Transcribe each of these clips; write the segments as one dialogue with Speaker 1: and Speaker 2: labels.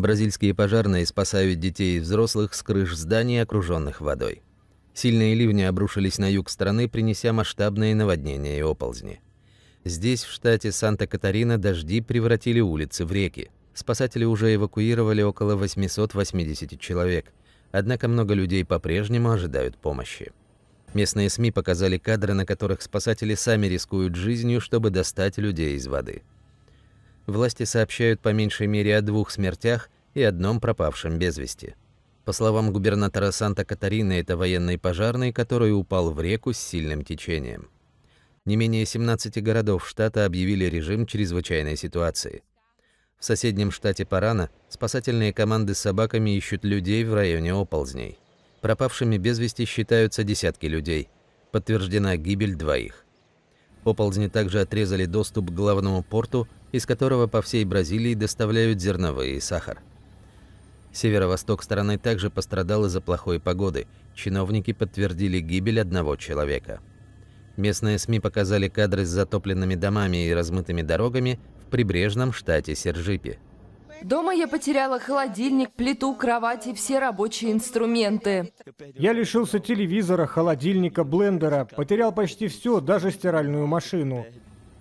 Speaker 1: Бразильские пожарные спасают детей и взрослых с крыш зданий, окруженных водой. Сильные ливни обрушились на юг страны, принеся масштабные наводнения и оползни. Здесь, в штате Санта-Катарина, дожди превратили улицы в реки. Спасатели уже эвакуировали около 880 человек, однако много людей по-прежнему ожидают помощи. Местные СМИ показали кадры, на которых спасатели сами рискуют жизнью, чтобы достать людей из воды власти сообщают по меньшей мере о двух смертях и одном пропавшем без вести. По словам губернатора Санта-Катарины, это военный пожарный, который упал в реку с сильным течением. Не менее 17 городов штата объявили режим чрезвычайной ситуации. В соседнем штате Парана спасательные команды с собаками ищут людей в районе оползней. Пропавшими без вести считаются десятки людей. Подтверждена гибель двоих. Оползни также отрезали доступ к главному порту, из которого по всей Бразилии доставляют зерновые и сахар. Северо-восток страны также пострадал из-за плохой погоды. Чиновники подтвердили гибель одного человека. Местные СМИ показали кадры с затопленными домами и размытыми дорогами в прибрежном штате Сержипи.
Speaker 2: Дома я потеряла холодильник, плиту, кровать и все рабочие инструменты. Я лишился телевизора, холодильника, блендера. Потерял почти все, даже стиральную машину.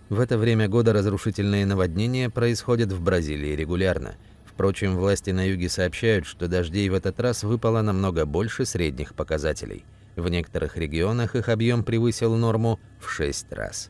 Speaker 1: В это время года разрушительные наводнения происходят в Бразилии регулярно. Впрочем, власти на юге сообщают, что дождей в этот раз выпало намного больше средних показателей. В некоторых регионах их объем превысил норму в 6 раз.